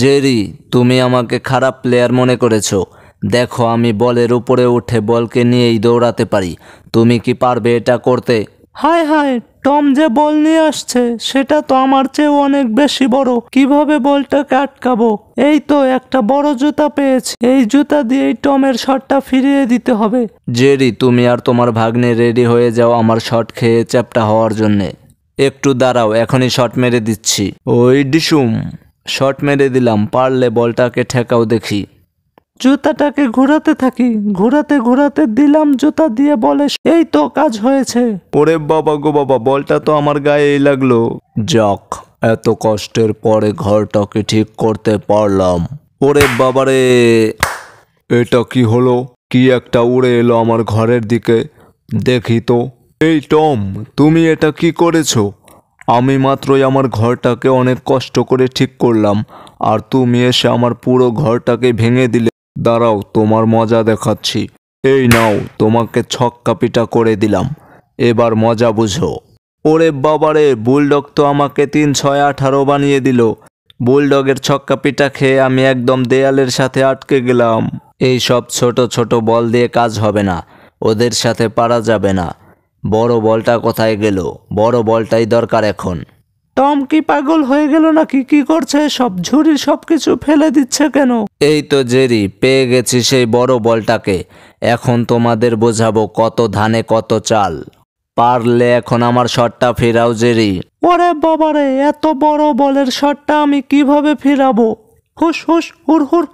Jerry তুমি আমাকে খারাপ প্লেয়ার মনে করেছো দেখো আমি বলের উপরে উঠে বলকে নিয়েই দৌড়াতে পারি তুমি কি পারবে এটা করতে হায় হায় টম যে বল নিয়ে আসছে সেটা তো আমার চেয়েও অনেক বেশি বড় কিভাবে বলটাকে আটকাবো এই তো একটা বড় জুতা পেয়েছি এই জুতা দিয়েই টমের শটটা ফিরিয়ে দিতে হবে জেরি তুমি আর তোমার ভাগ্নে রেডি হয়ে যাও আমার শট খেয়ে চ্যাপটা হওয়ার জন্যে একটু দাঁড়াও এখনই শট মেরে দিচ্ছি ওই ডিসুম শট মেরে দিলাম পারলে বলটাকে ঠেকাও দেখি জুতাটাকে ঘোরাতে থাকি ঘোরাতে ঘোরাতে দিলাম জুতা দিয়ে বলে এই তো কাজ হয়েছে ওরে বাবা গো বাবা বলটা তো আমার গায়েই লাগলো যাক এত কষ্টের পরে ঘরটাকে ঠিক করতে পারলাম ওরে বাবারে এটা কি হলো কি একটা উড়ে এলো আমার ঘরের দিকে দেখি তো এই টম তুমি এটা কি করেছো আমি মাত্রই আমার ঘরটাকে অনেক কষ্ট করে ঠিক করলাম আর তুমি এসে আমার পুরো ঘরটাকে ভেঙে দিলে দাঁড়াও তোমার মজা দেখাচ্ছি এই নাও তোমাকে ছক্কা পিটা করে দিলাম এবার মজা বুঝো ওরে বাবারে বুলডগ তো আমাকে তিন ছয় আঠারো বানিয়ে দিল বুলডগের ছক্কা পিটা খেয়ে আমি একদম দেয়ালের সাথে আটকে গেলাম এই সব ছোট ছোট বল দিয়ে কাজ হবে না ওদের সাথে পারা যাবে না বড় বলটা কোথায় গেল বড় বলটাই দরকার এখন টম কি পাগল হয়ে গেল নাকি কি করছে সব ঝুড়ি সব কিছু ফেলে দিচ্ছে কেন এই তো জেরি পেয়ে গেছি সেই বড় বলটাকে এখন তোমাদের বোঝাবো কত ধানে কত চাল পারলে এখন আমার শটটা ফেরাও জেরি ওরে বাবারে এত বড় বলের শটটা আমি কিভাবে ফেরাবো হুস হুস হুর হুর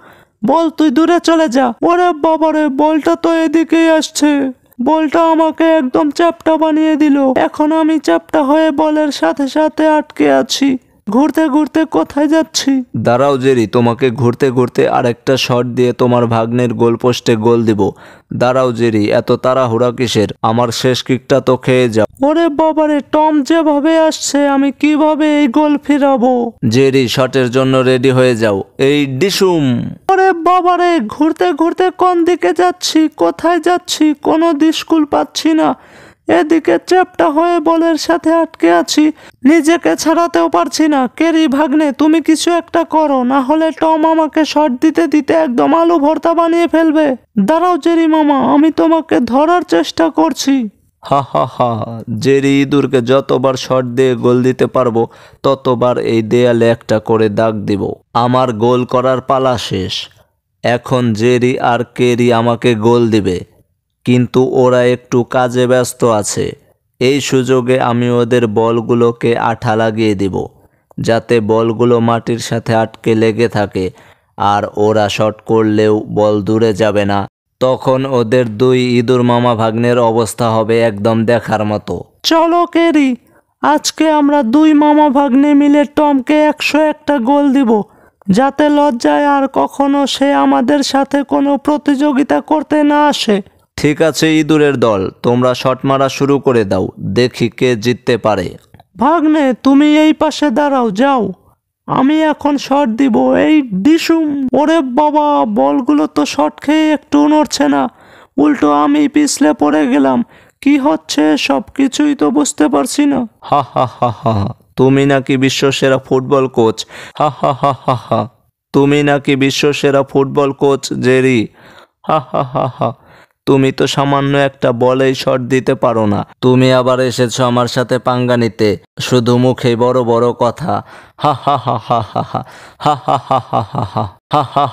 বল তুই দূরে চলে যা ওরে বাবারে বলটা তো এদিকেই আসছে বলটা আমাকে একদম চ্যাপটা বানিয়ে দিল এখন আমি চ্যাপটা হয়ে বলের সাথে সাথে আটকে আছি ঘুরতে ঘুরতে কোথায় যাচ্ছি দাঁড়াও জেরি তোমাকে ঘুরতে ঘুরতে আরেকটা শট দিয়ে তোমার ভাগ্নের গোল পোস্টে গোল দিব দাঁড়াও জেরি এত তাড়াহুড়া কিসের আমার শেষ কিকটা তো খেয়ে যাও ওরে বাবারে টম যেভাবে আসছে আমি কিভাবে এই গোল ফিরাবো জেরি শটের জন্য রেডি হয়ে যাও এই ডিসুম ওরে বাবারে ঘুরতে ঘুরতে কোন দিকে যাচ্ছি কোথায় যাচ্ছি কোনো দিশকুল পাচ্ছি না এদিকে চ্যাপটা হয়ে বলের সাথে আটকে আছি নিজেকে ছাড়াতেও পারছি না কেরি ভাগ্নে তুমি কিছু একটা করো না হলে টম আমাকে শর্ট দিতে দিতে একদম আলু ভর্তা বানিয়ে ফেলবে দাঁড়াও জেরি মামা আমি তোমাকে ধরার চেষ্টা করছি হা হা হা জেরি ইঁদুরকে যতবার শর্ট দিয়ে গোল দিতে পারবো ততবার এই দেয়ালে একটা করে দাগ দিব আমার গোল করার পালা শেষ এখন জেরি আর কেরি আমাকে গোল দিবে কিন্তু ওরা একটু কাজে ব্যস্ত আছে এই সুযোগে আমি ওদের বলগুলোকে আঠা লাগিয়ে দিব যাতে বলগুলো মাটির সাথে আটকে লেগে থাকে আর ওরা শট করলেও বল দূরে যাবে না তখন ওদের দুই ইঁদুর মামা ভাগ্নের অবস্থা হবে একদম দেখার মতো চলো কেরি আজকে আমরা দুই মামা ভাগ্নে মিলে টমকে একশো একটা গোল দিব যাতে লজ্জায় আর কখনো সে আমাদের সাথে কোনো প্রতিযোগিতা করতে না আসে ঠিক আছে ইঁদুরের দল তোমরা শট মারা শুরু করে দাও দেখি কে জিততে পারে ভাগ্নে তুমি এই পাশে দাঁড়াও যাও আমি এখন শট দিব এই ডিসুম ওরে বাবা বলগুলো তো শট খেয়ে একটু নড়ছে না উল্টো আমি পিছলে পড়ে গেলাম কি হচ্ছে সব কিছুই তো বুঝতে পারছি না হা হা হা হা তুমি নাকি বিশ্ব সেরা ফুটবল কোচ হা হা হা হা হা তুমি নাকি বিশ্ব সেরা ফুটবল কোচ জেরি হা হা হা হা তুমি তো সামান্য একটা বলেই শট দিতে পারো না তুমি আবার এসেছো আমার সাথে পাঙ্গা নিতে শুধু মুখে বড় বড় কথা হা হা হা হা হা হা হা হা হা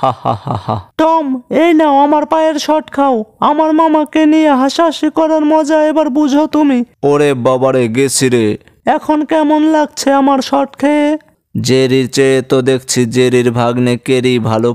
হা হা হা টম এই নাও আমার পায়ের শট খাও আমার মামাকে নিয়ে হাসাহাসি করার মজা এবার বুঝো তুমি ওরে বাবারে গেছি রে এখন কেমন লাগছে আমার শট খেয়ে জেরির চেয়ে তো দেখছি জেরির ভাগ্নে কেরি ভালো